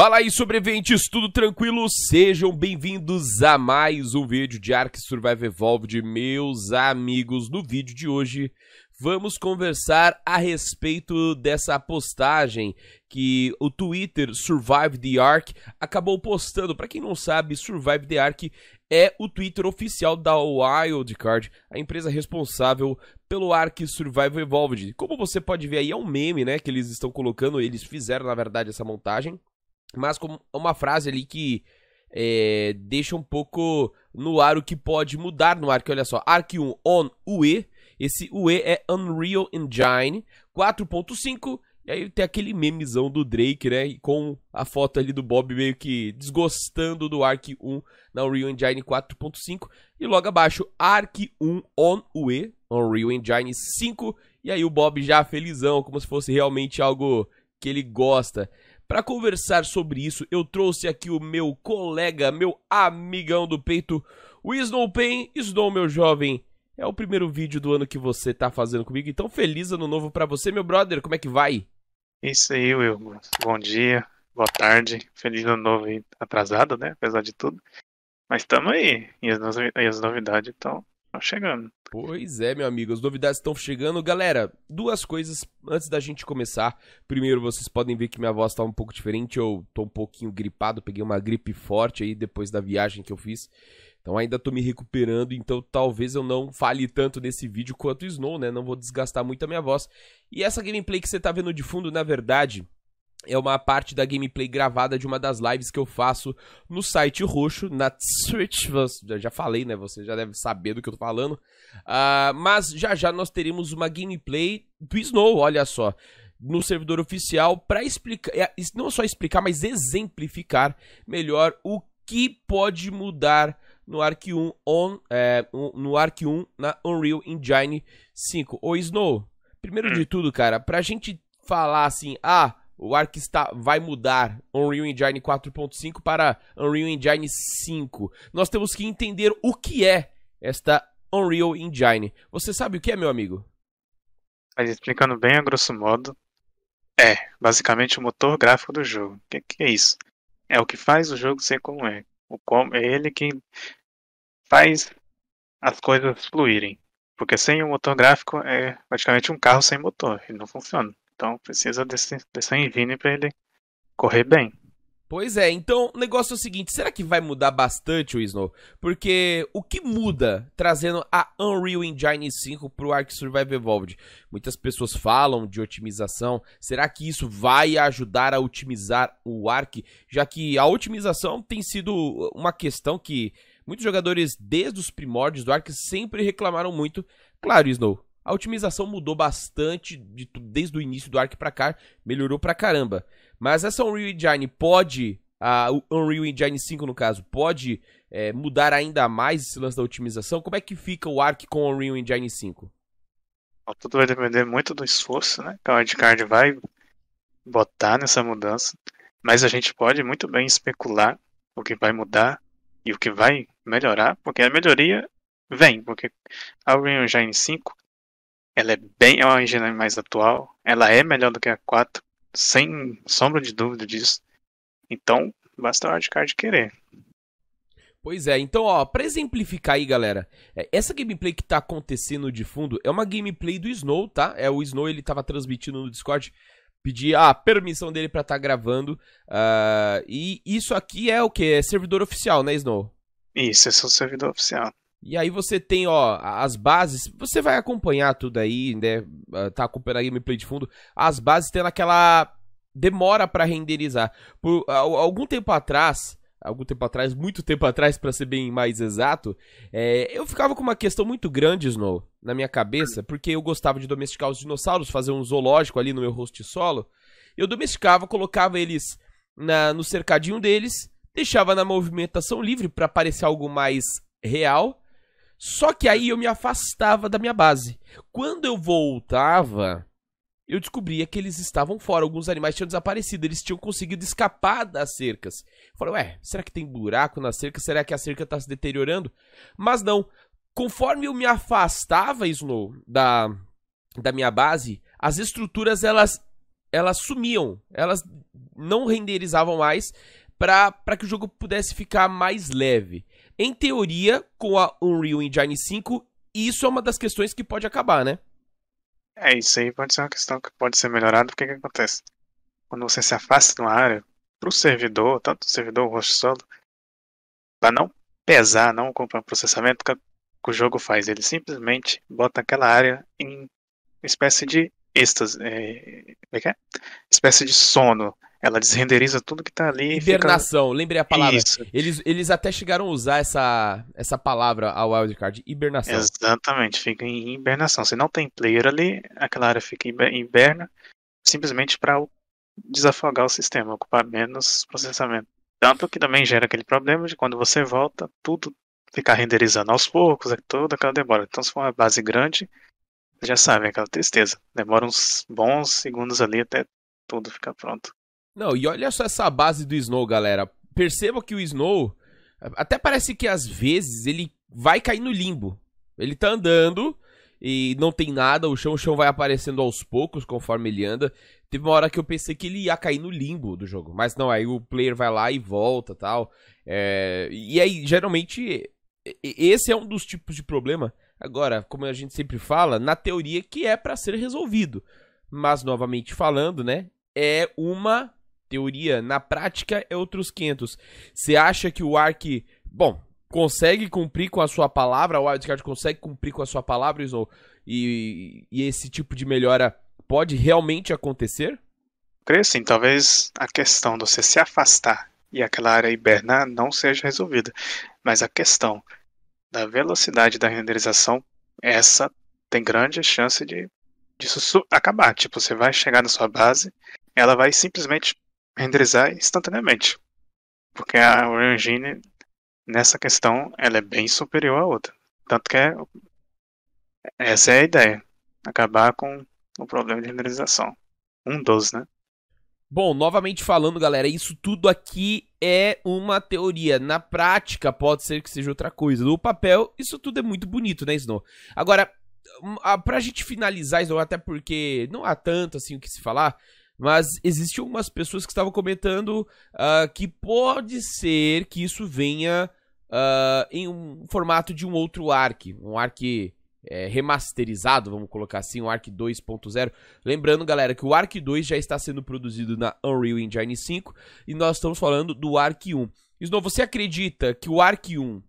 Fala aí, sobreviventes, tudo tranquilo? Sejam bem-vindos a mais um vídeo de Ark Survive Evolved, meus amigos. No vídeo de hoje, vamos conversar a respeito dessa postagem que o Twitter Survive the Ark acabou postando. Para quem não sabe, Survive the Ark é o Twitter oficial da Wildcard, a empresa responsável pelo Ark Survival Evolved. Como você pode ver aí, é um meme, né, que eles estão colocando, eles fizeram, na verdade, essa montagem mas como uma frase ali que é, deixa um pouco no ar o que pode mudar no que Olha só, arc 1 on UE, esse UE é Unreal Engine 4.5, e aí tem aquele memezão do Drake, né, com a foto ali do Bob meio que desgostando do arc 1 na Unreal Engine 4.5, e logo abaixo arc 1 on UE, Unreal Engine 5, e aí o Bob já felizão, como se fosse realmente algo que ele gosta. Para conversar sobre isso, eu trouxe aqui o meu colega, meu amigão do peito, o Snow Snow, meu jovem, é o primeiro vídeo do ano que você tá fazendo comigo, então feliz ano novo para você, meu brother. Como é que vai? Isso aí, Will. Bom dia, boa tarde, feliz ano novo atrasado, né? Apesar de tudo. Mas estamos aí, e as, novidades estão Estão tá chegando. Pois é, meu amigo, as novidades estão chegando. Galera, duas coisas antes da gente começar. Primeiro, vocês podem ver que minha voz está um pouco diferente. Eu tô um pouquinho gripado, peguei uma gripe forte aí depois da viagem que eu fiz. Então ainda tô me recuperando, então talvez eu não fale tanto nesse vídeo quanto o Snow, né? Não vou desgastar muito a minha voz. E essa gameplay que você tá vendo de fundo, na verdade, é uma parte da gameplay gravada de uma das lives que eu faço no site roxo, na Twitch. Já falei, né? Você já deve saber do que eu tô falando. Uh, mas já já nós teremos uma gameplay do Snow, olha só. No servidor oficial, para explicar, é, não só explicar, mas exemplificar melhor o que pode mudar no Arc 1 on, é, no Arc 1 na Unreal Engine 5. Ô Snow, primeiro hum. de tudo, cara, pra gente falar assim, ah, o Arc está, vai mudar Unreal Engine 4.5 para Unreal Engine 5. Nós temos que entender o que é esta Unreal Engine. Você sabe o que é, meu amigo? Mas explicando bem a grosso modo, é basicamente o motor gráfico do jogo. O que, que, é isso? É o que faz o jogo ser como é. O como é ele que faz as coisas fluírem. Porque sem o motor gráfico é praticamente um carro sem motor, ele não funciona. Então precisa desse, dessa engine para ele correr bem. Pois é, então o negócio é o seguinte: será que vai mudar bastante o Snow? Porque o que muda trazendo a Unreal Engine 5 para o Ark Survival Evolved? Muitas pessoas falam de otimização. Será que isso vai ajudar a otimizar o Ark? Já que a otimização tem sido uma questão que muitos jogadores, desde os primórdios do Ark, sempre reclamaram muito. Claro, Snow, a otimização mudou bastante de, desde o início do Arc para cá, melhorou pra caramba. Mas essa Unreal Engine pode, a Unreal Engine 5 no caso, pode é, mudar ainda mais esse lance da otimização? Como é que fica o Arc com o Unreal Engine 5? Tudo vai depender muito do esforço né, que a Card vai botar nessa mudança. Mas a gente pode muito bem especular o que vai mudar e o que vai melhorar, porque a melhoria vem, porque a Unreal Engine 5 ela é bem, é uma engine mais atual. Ela é melhor do que a 4, sem sombra de dúvida disso. Então, basta o hardcard querer. Pois é, então, ó, pra exemplificar aí, galera, é, essa gameplay que tá acontecendo de fundo é uma gameplay do Snow, tá? É, o Snow, ele tava transmitindo no Discord, pedir a permissão dele pra estar tá gravando, uh, e isso aqui é o que? É servidor oficial, né, Snow? Isso, é o servidor oficial. E aí você tem, ó, as bases, você vai acompanhar tudo aí, né, ah, tá acompanhando a gameplay de fundo, as bases tendo aquela demora para renderizar. Por algum tempo atrás, algum tempo atrás, muito tempo atrás, para ser bem mais exato, é, eu ficava com uma questão muito grande, Snow, na minha cabeça, porque eu gostava de domesticar os dinossauros, fazer um zoológico ali no meu host solo. Eu domesticava, colocava eles na, no cercadinho deles, deixava na movimentação livre para parecer algo mais real. Só que aí eu me afastava da minha base. Quando eu voltava, eu descobria que eles estavam fora. Alguns animais tinham desaparecido, eles tinham conseguido escapar das cercas. Eu falei, ué, será que tem buraco na cerca? Será que a cerca está se deteriorando? Mas não. Conforme eu me afastava, Snow, da, da minha base, as estruturas elas, elas sumiam. Elas não renderizavam mais para que o jogo pudesse ficar mais leve. Em teoria, com a Unreal Engine 5, isso é uma das questões que pode acabar, né? É, isso aí pode ser uma questão que pode ser melhorada, porque o que acontece? Quando você se afasta de uma área, para o servidor, tanto o servidor o host solo, para não pesar, não comprar o processamento que o jogo faz, ele simplesmente bota aquela área em espécie de êxtase, é, é, é espécie de sono. Ela desrenderiza tudo que tá ali. Hibernação, fica... lembrei a palavra. Isso. Eles, eles até chegaram a usar essa, essa palavra, a wildcard, hibernação. Exatamente, fica em hibernação. Se não tem player ali, aquela área fica em hiberna, simplesmente para desafogar o sistema, ocupar menos processamento. Tanto que também gera aquele problema de quando você volta, tudo ficar renderizando aos poucos, é toda aquela demora. Então, se for uma base grande, já sabem é aquela tristeza. Demora uns bons segundos ali até tudo ficar pronto. Não, e olha só essa base do Snow, galera. Perceba que o Snow, até parece que às vezes ele vai cair no limbo. Ele tá andando e não tem nada, o chão, o chão vai aparecendo aos poucos conforme ele anda. Teve uma hora que eu pensei que ele ia cair no limbo do jogo, mas não, aí o player vai lá e volta tal. É... E aí, geralmente, esse é um dos tipos de problema Agora, como a gente sempre fala, na teoria que é para ser resolvido. Mas, novamente falando, né? É uma teoria. Na prática, é outros 500. Você acha que o Ark. Bom, consegue cumprir com a sua palavra, o Wildcard consegue cumprir com a sua palavra, Isol, e, e esse tipo de melhora pode realmente acontecer? Creio sim, talvez a questão de você se afastar e aquela área hibernar não seja resolvida. Mas a questão da velocidade da renderização, essa tem grande chance de disso acabar. Tipo, você vai chegar na sua base, ela vai simplesmente renderizar instantaneamente. Porque a Unreal Engine, nessa questão, ela é bem superior à outra. Tanto que é, essa é a ideia. Acabar com o problema de renderização. Um dos, né? Bom, novamente falando, galera, isso tudo aqui é uma teoria. Na prática, pode ser que seja outra coisa. No papel, isso tudo é muito bonito, né, Snow? Agora, hum, pra gente finalizar, Snow, até porque não há tanto assim o que se falar, mas existiam algumas pessoas que estavam comentando uh, que pode ser que isso venha uh, em um formato de um outro arc. Um arc é, remasterizado, vamos colocar assim, o Arc 2.0. Lembrando, galera, que o Arc 2 já está sendo produzido na Unreal Engine 5 e nós estamos falando do Arc 1. Snow, você acredita que o Arc 1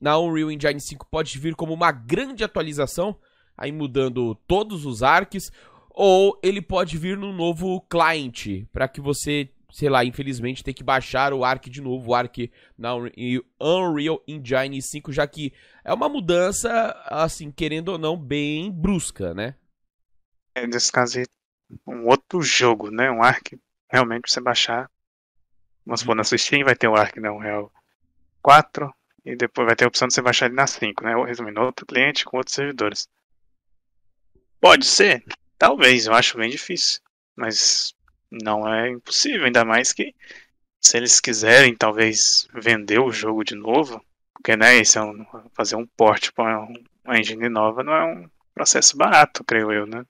na Unreal Engine 5 pode vir como uma grande atualização, aí mudando todos os arcs, ou ele pode vir num novo cliente, para que você sei lá, infelizmente ter que baixar o Arc de novo, o Arc na Unreal Engine 5, já que é uma mudança, assim, querendo ou não, bem brusca, né? É, nesse caso, um outro jogo, né? Um Arc, realmente, pra você baixar. Vamos supor, na sua Steam vai ter o um Arc na né? Unreal 4, e depois vai ter a opção de você baixar ele na 5, né? Resumindo, outro cliente com outros servidores. Pode ser? Talvez, eu acho bem difícil. Mas não é impossível, ainda mais que se eles quiserem talvez vender o jogo de novo, porque né, esse é um, fazer um porte para uma engine nova não é um processo barato, creio eu, né?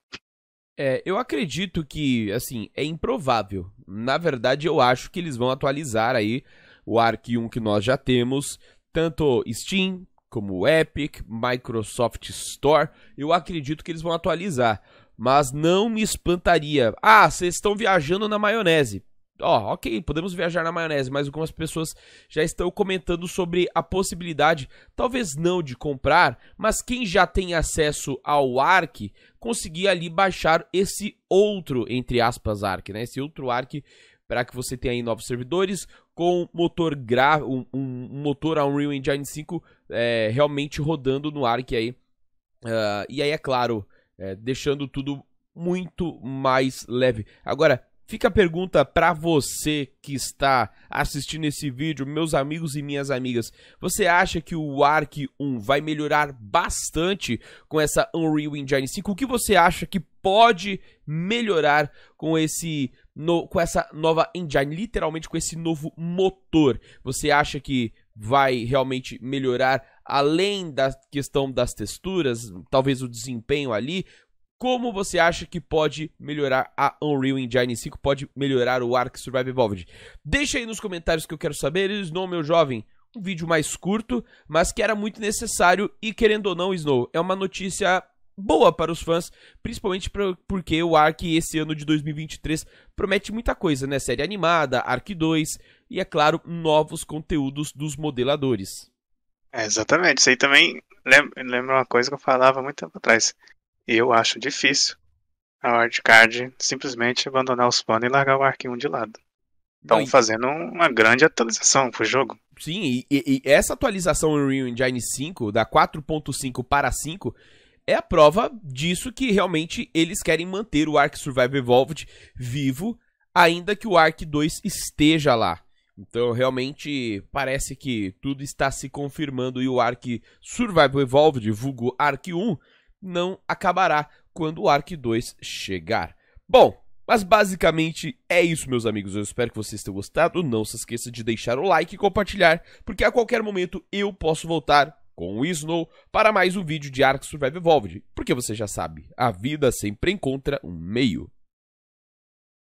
É, eu acredito que, assim, é improvável. Na verdade, eu acho que eles vão atualizar aí o Arc 1 que nós já temos, tanto Steam como Epic, Microsoft Store. Eu acredito que eles vão atualizar mas não me espantaria. Ah, vocês estão viajando na maionese. Ó, oh, ok, podemos viajar na maionese, mas algumas pessoas já estão comentando sobre a possibilidade, talvez não de comprar, mas quem já tem acesso ao ARC, conseguir ali baixar esse outro, entre aspas, ARC, né? Esse outro ARC para que você tenha aí novos servidores com motor gra um, um motor Unreal Engine 5 é, eh, realmente rodando no ARC aí. Uh, e aí, é claro, é, deixando tudo muito mais leve. Agora, fica a pergunta para você que está assistindo esse vídeo, meus amigos e minhas amigas. Você acha que o Arc 1 vai melhorar bastante com essa Unreal Engine 5? O que você acha que pode melhorar com esse no, com essa nova engine, literalmente com esse novo motor? Você acha que vai realmente melhorar além da questão das texturas, talvez o desempenho ali, como você acha que pode melhorar a Unreal Engine 5, pode melhorar o Ark Survival Evolved? Deixa aí nos comentários que eu quero saber, Snow, meu jovem, um vídeo mais curto, mas que era muito necessário e querendo ou não, Snow, é uma notícia boa para os fãs, principalmente pra, porque o Ark esse ano de 2023 promete muita coisa, né? Série animada, Ark 2 e, é claro, novos conteúdos dos modeladores. É, exatamente. Isso aí também lembra uma coisa que eu falava muito tempo atrás. Eu acho difícil a wildcard simplesmente abandonar os planos e largar o arquinho de lado. Estão fazendo uma grande atualização pro jogo. Sim, e, e, essa atualização Unreal Engine 5, da 4.5 para 5, é a prova disso que realmente eles querem manter o Ark Survival Evolved vivo, ainda que o Ark 2 esteja lá. Então, realmente, parece que tudo está se confirmando e o Ark Survival Evolved, vulgo Ark 1, não acabará quando o Ark 2 chegar. Bom, mas basicamente é isso, meus amigos. Eu espero que vocês tenham gostado. Não se esqueça de deixar o like e compartilhar, porque a qualquer momento eu posso voltar com o Snow para mais um vídeo de Ark Survival Evolved. Porque você já sabe, a vida sempre encontra um meio.